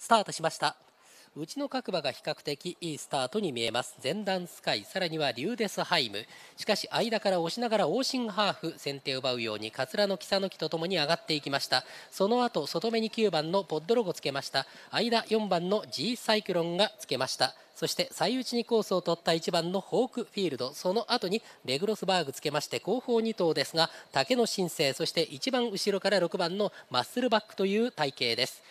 スタートしましたうちの各馬が比較的いいスタートに見えます前段スカイさらにはリューデスハイムしかし間から押しながらオーシンハーフ先手を奪うようにカツラの木佐とともに上がっていきましたその後外目に9番のポッドロゴつけました間4番の G サイクロンがつけましたそして最内にコースを取った1番のホークフィールドその後にレグロスバーグつけまして後方2頭ですが竹の新星そして一番後ろから6番のマッスルバックという体型です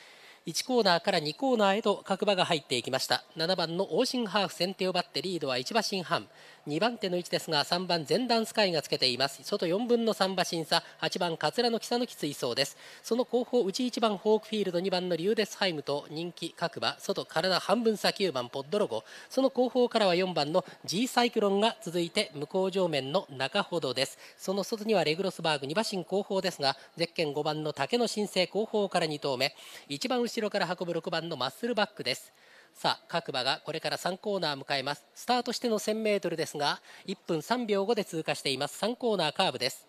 1コーナーから2コーナーへと各馬が入っていきました7番のオーシンハーフ先手を奪ってリードは1馬身半2番手の位置ですが3番前段スカイがつけています外4分の3馬身差8番桂の木佐の木追走ですその後方内1番ホークフィールド2番のリューデスハイムと人気各馬外体半分差9番ポッドロゴその後方からは4番の G サイクロンが続いて向こう上面の中ほどですその外にはレグロスバーグ2馬身後方ですがゼッケン5番の竹の新生後方から2頭目1番後後ろから運ぶ6番のマッスルバックですさあ各馬がこれから3コーナーますスタートしての 1000m ですが1分3秒5で通過しています3コーナーカーブです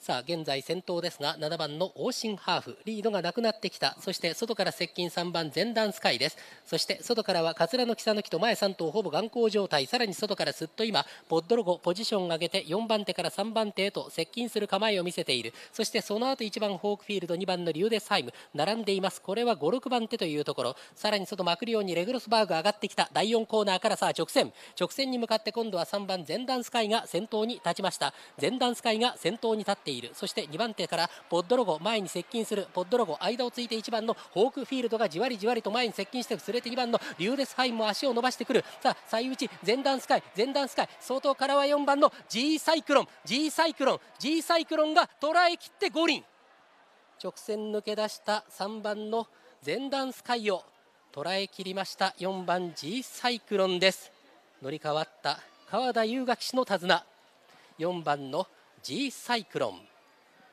さあ現在先頭ですが7番のオーシンハーフリードがなくなってきたそして外から接近3番前段スカイですそして外からは桂の木の木と前3頭ほぼ眼光状態さらに外からすっと今ポッドロゴポジションを上げて4番手から3番手へと接近する構えを見せているそしてその後1番ホークフィールド2番のリューデサイム並んでいますこれは56番手というところさらに外まくるようにレグロスバーグ上がってきた第4コーナーからさあ直線直線に向かって今度は3番前段スカイが先頭に立ちました前段スカイが先頭に立ってているそして2番手からポッドロゴ前に接近するポッドロゴ間をついて1番のホークフィールドがじわりじわりと前に接近して連れて2番のリューデスハインも足を伸ばしてくるさあ最内前段スカイ前段スカイ相当からは4番の G サイクロン G サイクロン G サイクロンが捉えきって五輪直線抜け出した3番の前段スカイを捉えきりました4番 G サイクロンです乗り換わった川田優雅騎手の手綱4番の G サイクロン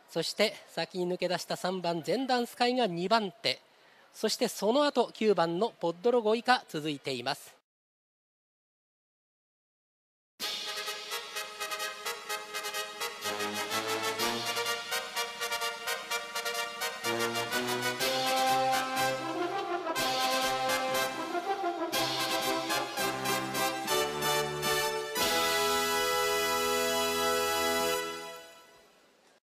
そして先に抜け出した3番前段スカイが2番手そしてその後9番のポッドロゴイが続いています